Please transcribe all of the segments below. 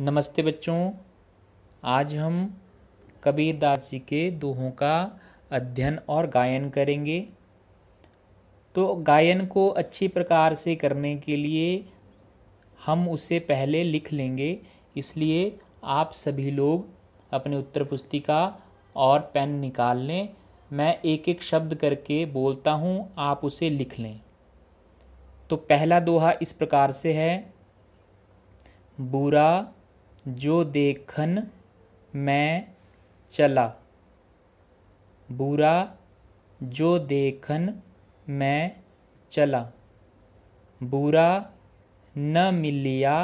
नमस्ते बच्चों आज हम कबीरदास जी के दोहों का अध्ययन और गायन करेंगे तो गायन को अच्छी प्रकार से करने के लिए हम उसे पहले लिख लेंगे इसलिए आप सभी लोग अपने उत्तर पुस्तिका और पेन निकाल लें मैं एक एक शब्द करके बोलता हूँ आप उसे लिख लें तो पहला दोहा इस प्रकार से है बुरा जो देखन मैं चला बुरा जो देखन मैं चला बुरा न मिलिया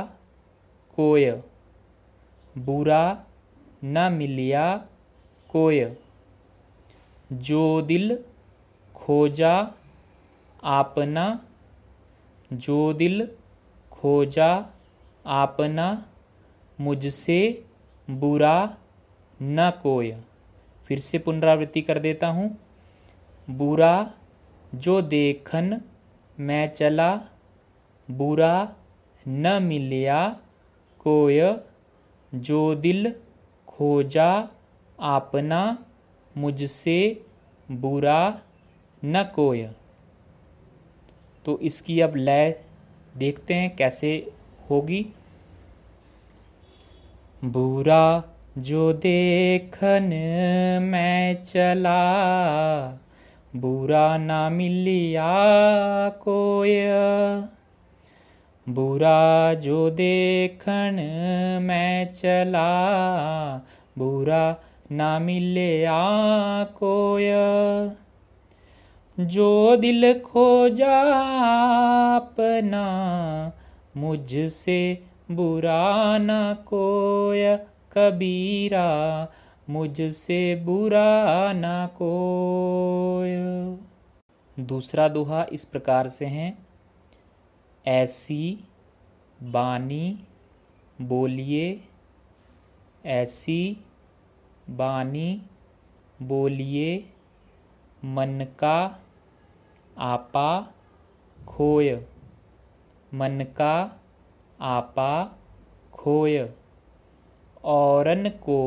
कोय बुरा न मिलिया कोय जो दिल खोजा आपना जो दिल खोजा आपना मुझसे बुरा न कोय फिर से पुनरावृत्ति कर देता हूँ बुरा जो देखन मैं चला बुरा न मिलया कोय जो दिल खोजा आपना मुझसे बुरा न कोय तो इसकी अब लय देखते हैं कैसे होगी बुरा जो देखन मैं चला बुरा ना मिलिया कोय बुरा जो देखन मैं चला बुरा ना मिलिया कोय जो दिल जा अपना मुझसे बुरा न कोय कबीरा मुझसे बुरा न कोय दूसरा दोहा इस प्रकार से हैं ऐसी बानी बोलिए ऐसी बानी बोलिए मन का आपा खोय मन का आपा खोय औरन को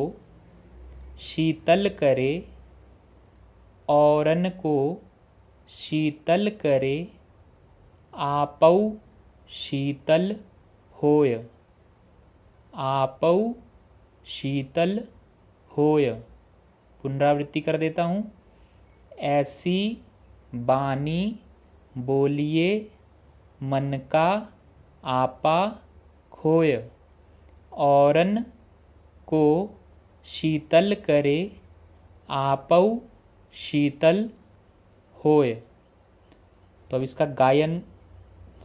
शीतल करे औरन को शीतल करे आपौ शीतल होय आपौ शीतल होय पुनरावृत्ति कर देता हूँ ऐसी बानी बोलिए मन का आपा खोय औरन को शीतल करे आप शीतल होय तो अब इसका गायन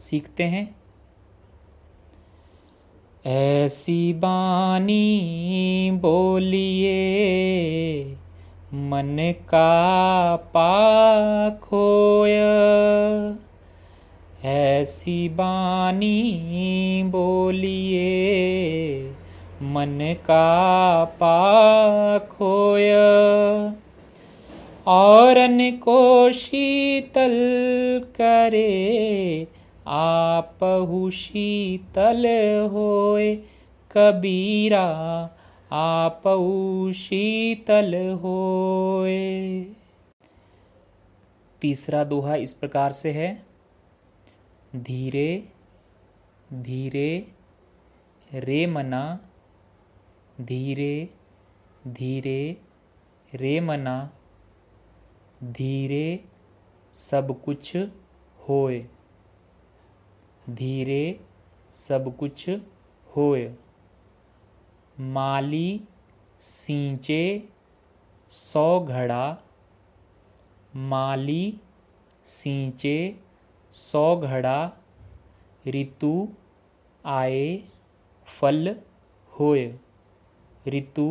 सीखते हैं ऐसी बानी बोलिए मन का पाखोया ऐसी बानी बोलिए मन का पा खोय और को शीतल करे आप शीतल होए कबीरा आप शीतल होए तीसरा दोहा इस प्रकार से है धीरे धीरे रे मना धीरे धीरे रे मना धीरे सब कुछ होए धीरे सब कुछ होए माली सींचे सौ घड़ा माली सींचे सौ घड़ा ऋतु आए फल होय ऋतु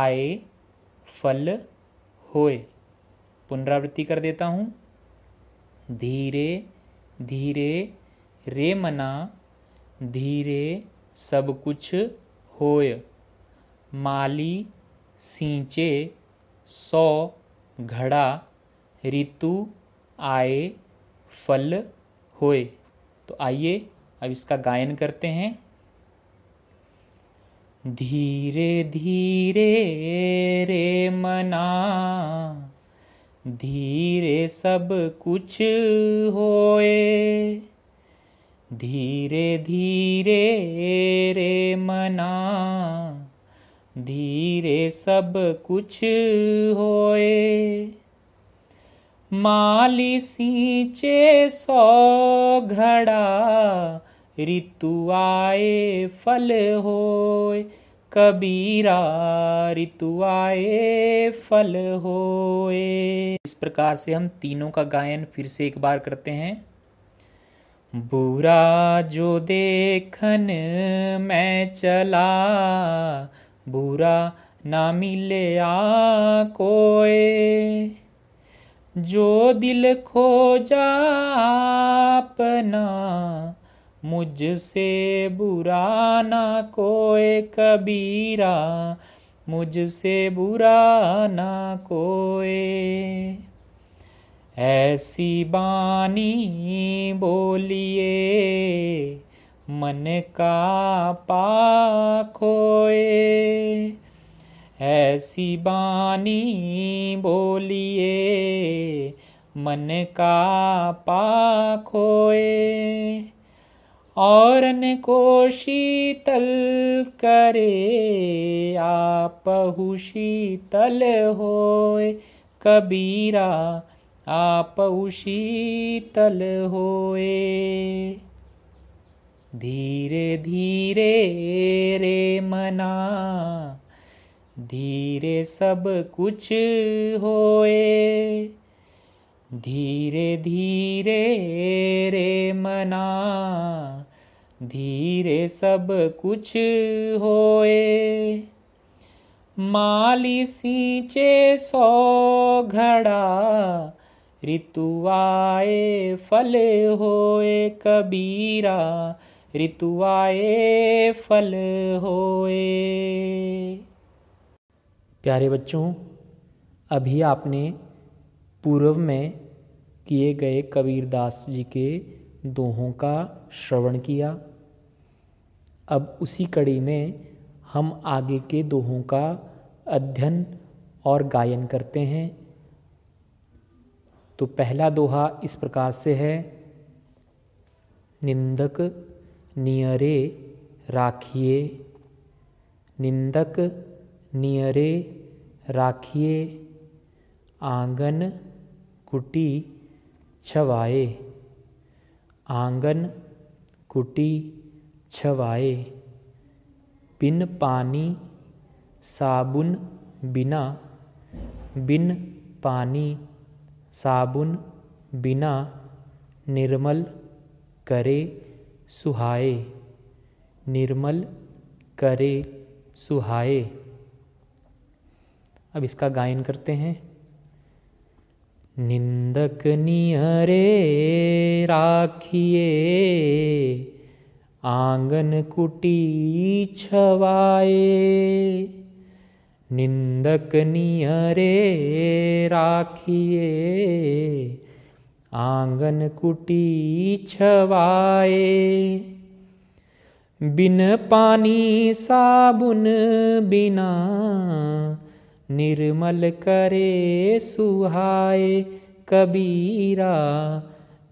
आए फल होय पुनरावृत्ति कर देता हूँ धीरे धीरे रे मना धीरे सब कुछ होय माली सींचे सौ घड़ा ऋतु आए फल होए तो आइए अब इसका गायन करते हैं धीरे धीरे रे मना धीरे सब कुछ होए धीरे धीरे रे मना धीरे सब कुछ होए माली सींचे सौ घड़ा ऋतु आए फल हो कबीरा ऋतु आए फल होए इस प्रकार से हम तीनों का गायन फिर से एक बार करते हैं बुरा जो देखन मैं चला बुरा ना मिले आ कोई जो दिल खोजा अपना मुझसे बुरा ना कोई कबीरा मुझसे बुरा ना कोई ऐसी बानी बोलिए मन का पा खोए ऐसी बानी बोलिए मन का पाखोए और न को शीतल करे आप शीतल होए कबीरा आप शीतल होए धीरे धीरे रे मना धीरे सब कुछ होए धीरे धीरे रे मना धीरे सब कुछ होए माली सींचे सौ घड़ा ऋतु आए फल होए कबीरा ऋतु आए फल होए प्यारे बच्चों अभी आपने पूर्व में किए गए कबीरदास जी के दोहों का श्रवण किया अब उसी कड़ी में हम आगे के दोहों का अध्ययन और गायन करते हैं तो पहला दोहा इस प्रकार से है निंदक नियरे राखिए निंदक नियरे राखिए आंगन कुटी छवाए आंगन कुटी छवाए बिन पानी साबुन बिना बिन पानी साबुन बिना निर्मल करे सुहाए निर्मल करे सुहाए अब इसका गायन करते हैं निंदक नियरे राखिए आंगन कुटी छवाए निंदक नियरे राखिए आंगन कुटी छवाए बिन पानी साबुन बिना निर्मल करे सुहाए कबीरा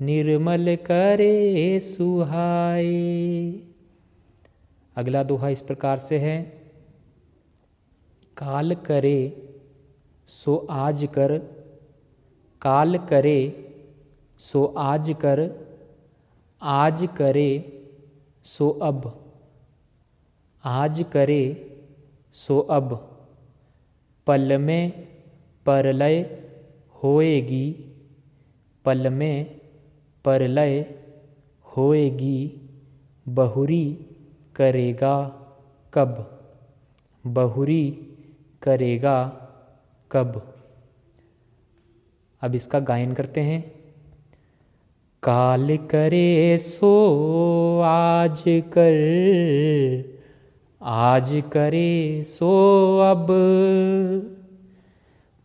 निर्मल करे सुहाए अगला दोहा इस प्रकार से है काल करे सो आज कर काल करे सो आज कर आज करे सो अब आज करे सो अब पल में परलय होएगी पल में परलय होएगी बहुरी करेगा कब बहुरी करेगा कब अब इसका गायन करते हैं काल करे सो आज कर आज करे सो अब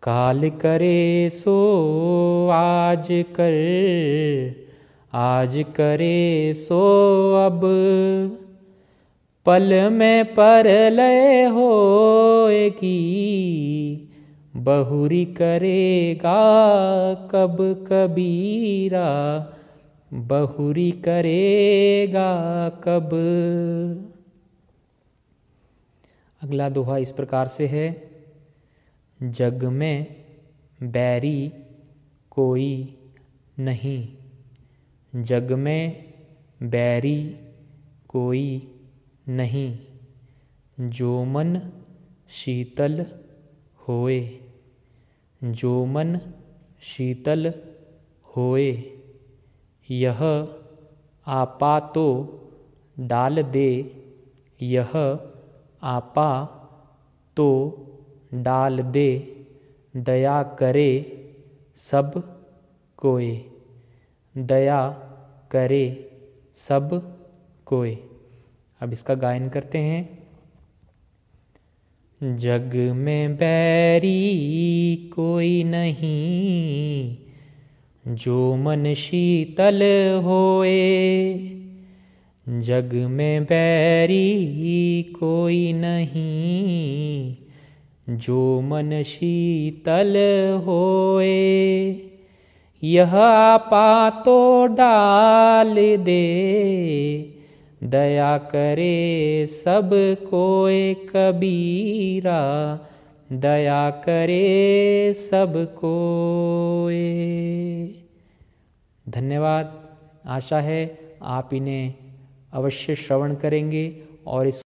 काल करे सो आज कर आज करे सो अब पल में पर लय होएगी बहुरी करेगा कब कबीरा बहुरी करेगा कब अगला दोहा इस प्रकार से है जग में बैरी कोई नहीं जग में बैरी कोई नहीं जो मन शीतल होए जो मन शीतल होए यह आपा तो डाल दे यह आपा तो डाल दे दया करे सब कोय दया करे सब कोय अब इसका गायन करते हैं जग में बैरी कोई नहीं जो मन शीतल होए जग में बैरी कोई नहीं जो मन शीतल होए यह आपा तो डाल दे दया करे सब कोय कबीरा दया करे सब कोय धन्यवाद आशा है आप इन्हें अवश्य श्रवण करेंगे और इस